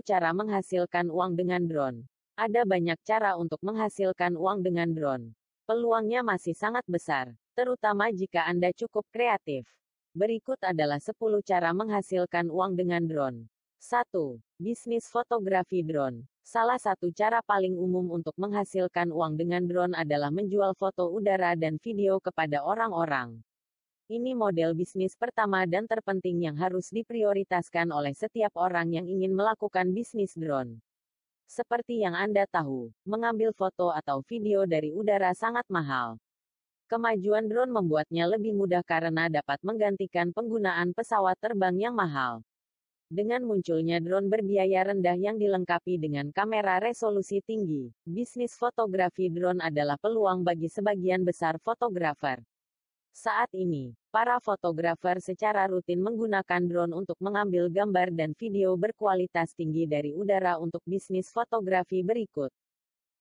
10 cara menghasilkan uang dengan drone. Ada banyak cara untuk menghasilkan uang dengan drone. Peluangnya masih sangat besar, terutama jika Anda cukup kreatif. Berikut adalah 10 cara menghasilkan uang dengan drone. 1. Bisnis fotografi drone. Salah satu cara paling umum untuk menghasilkan uang dengan drone adalah menjual foto udara dan video kepada orang-orang. Ini model bisnis pertama dan terpenting yang harus diprioritaskan oleh setiap orang yang ingin melakukan bisnis drone. Seperti yang Anda tahu, mengambil foto atau video dari udara sangat mahal. Kemajuan drone membuatnya lebih mudah karena dapat menggantikan penggunaan pesawat terbang yang mahal. Dengan munculnya drone berbiaya rendah yang dilengkapi dengan kamera resolusi tinggi, bisnis fotografi drone adalah peluang bagi sebagian besar fotografer. Saat ini, para fotografer secara rutin menggunakan drone untuk mengambil gambar dan video berkualitas tinggi dari udara untuk bisnis fotografi berikut.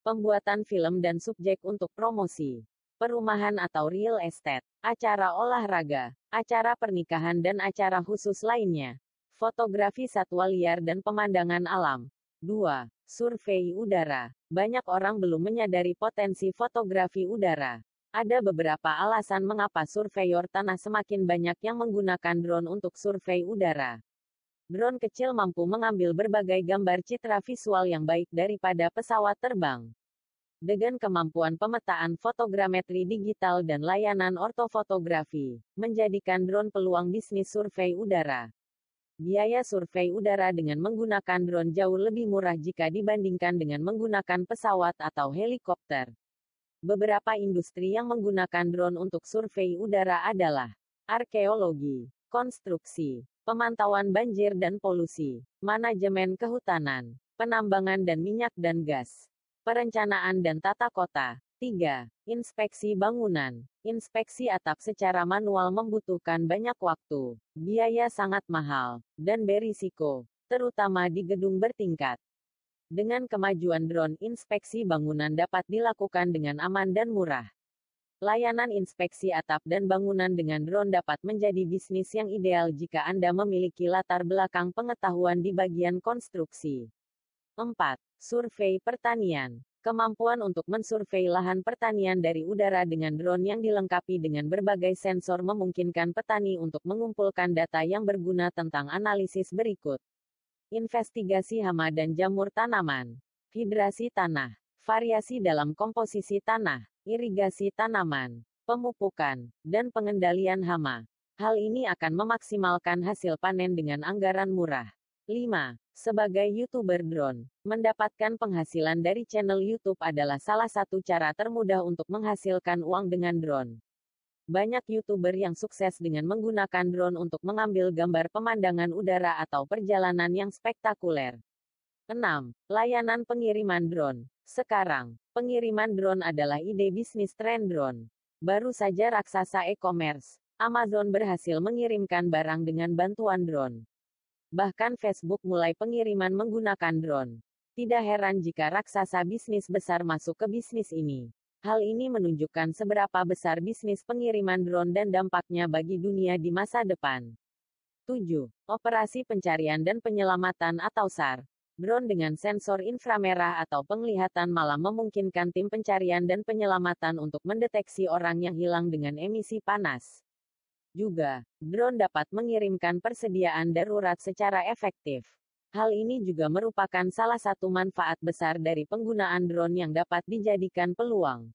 Pembuatan film dan subjek untuk promosi, perumahan atau real estate, acara olahraga, acara pernikahan dan acara khusus lainnya. Fotografi satwa liar dan pemandangan alam. 2. Survei udara. Banyak orang belum menyadari potensi fotografi udara. Ada beberapa alasan mengapa surveyor tanah semakin banyak yang menggunakan drone untuk survei udara. Drone kecil mampu mengambil berbagai gambar citra visual yang baik daripada pesawat terbang. Dengan kemampuan pemetaan fotogrametri digital dan layanan ortofotografi, menjadikan drone peluang bisnis survei udara. Biaya survei udara dengan menggunakan drone jauh lebih murah jika dibandingkan dengan menggunakan pesawat atau helikopter. Beberapa industri yang menggunakan drone untuk survei udara adalah arkeologi, konstruksi, pemantauan banjir dan polusi, manajemen kehutanan, penambangan dan minyak dan gas, perencanaan dan tata kota. 3. Inspeksi bangunan. Inspeksi atap secara manual membutuhkan banyak waktu, biaya sangat mahal, dan berisiko, terutama di gedung bertingkat. Dengan kemajuan drone, inspeksi bangunan dapat dilakukan dengan aman dan murah. Layanan inspeksi atap dan bangunan dengan drone dapat menjadi bisnis yang ideal jika Anda memiliki latar belakang pengetahuan di bagian konstruksi. 4. Survei pertanian. Kemampuan untuk mensurvei lahan pertanian dari udara dengan drone yang dilengkapi dengan berbagai sensor memungkinkan petani untuk mengumpulkan data yang berguna tentang analisis berikut investigasi hama dan jamur tanaman, hidrasi tanah, variasi dalam komposisi tanah, irigasi tanaman, pemupukan, dan pengendalian hama. Hal ini akan memaksimalkan hasil panen dengan anggaran murah. 5. Sebagai YouTuber drone, mendapatkan penghasilan dari channel YouTube adalah salah satu cara termudah untuk menghasilkan uang dengan drone. Banyak YouTuber yang sukses dengan menggunakan drone untuk mengambil gambar pemandangan udara atau perjalanan yang spektakuler. 6. Layanan pengiriman drone. Sekarang, pengiriman drone adalah ide bisnis tren drone. Baru saja raksasa e-commerce, Amazon berhasil mengirimkan barang dengan bantuan drone. Bahkan Facebook mulai pengiriman menggunakan drone. Tidak heran jika raksasa bisnis besar masuk ke bisnis ini. Hal ini menunjukkan seberapa besar bisnis pengiriman drone dan dampaknya bagi dunia di masa depan. 7. Operasi pencarian dan penyelamatan atau SAR. Drone dengan sensor inframerah atau penglihatan malam memungkinkan tim pencarian dan penyelamatan untuk mendeteksi orang yang hilang dengan emisi panas. Juga, drone dapat mengirimkan persediaan darurat secara efektif. Hal ini juga merupakan salah satu manfaat besar dari penggunaan drone yang dapat dijadikan peluang.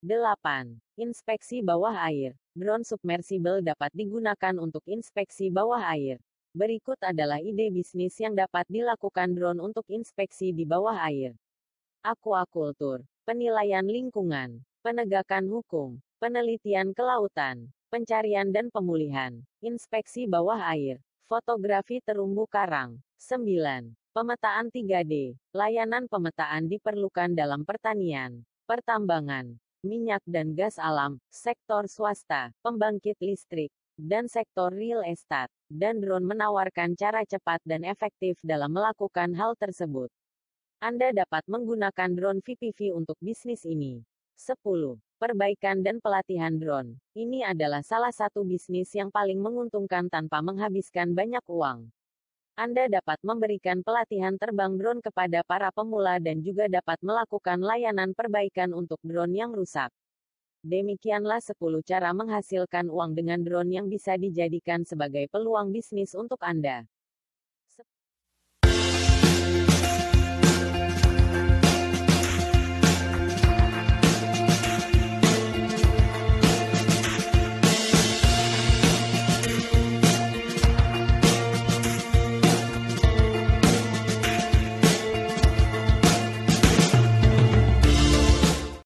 8. Inspeksi bawah air. Drone submersible dapat digunakan untuk inspeksi bawah air. Berikut adalah ide bisnis yang dapat dilakukan drone untuk inspeksi di bawah air. Aquakultur, penilaian lingkungan, penegakan hukum, penelitian kelautan, pencarian dan pemulihan, inspeksi bawah air, fotografi terumbu karang, 9. Pemetaan 3D. Layanan pemetaan diperlukan dalam pertanian, pertambangan, minyak dan gas alam, sektor swasta, pembangkit listrik, dan sektor real estate. Dan drone menawarkan cara cepat dan efektif dalam melakukan hal tersebut. Anda dapat menggunakan drone VPV untuk bisnis ini. 10. Perbaikan dan pelatihan drone. Ini adalah salah satu bisnis yang paling menguntungkan tanpa menghabiskan banyak uang. Anda dapat memberikan pelatihan terbang drone kepada para pemula dan juga dapat melakukan layanan perbaikan untuk drone yang rusak. Demikianlah 10 cara menghasilkan uang dengan drone yang bisa dijadikan sebagai peluang bisnis untuk Anda.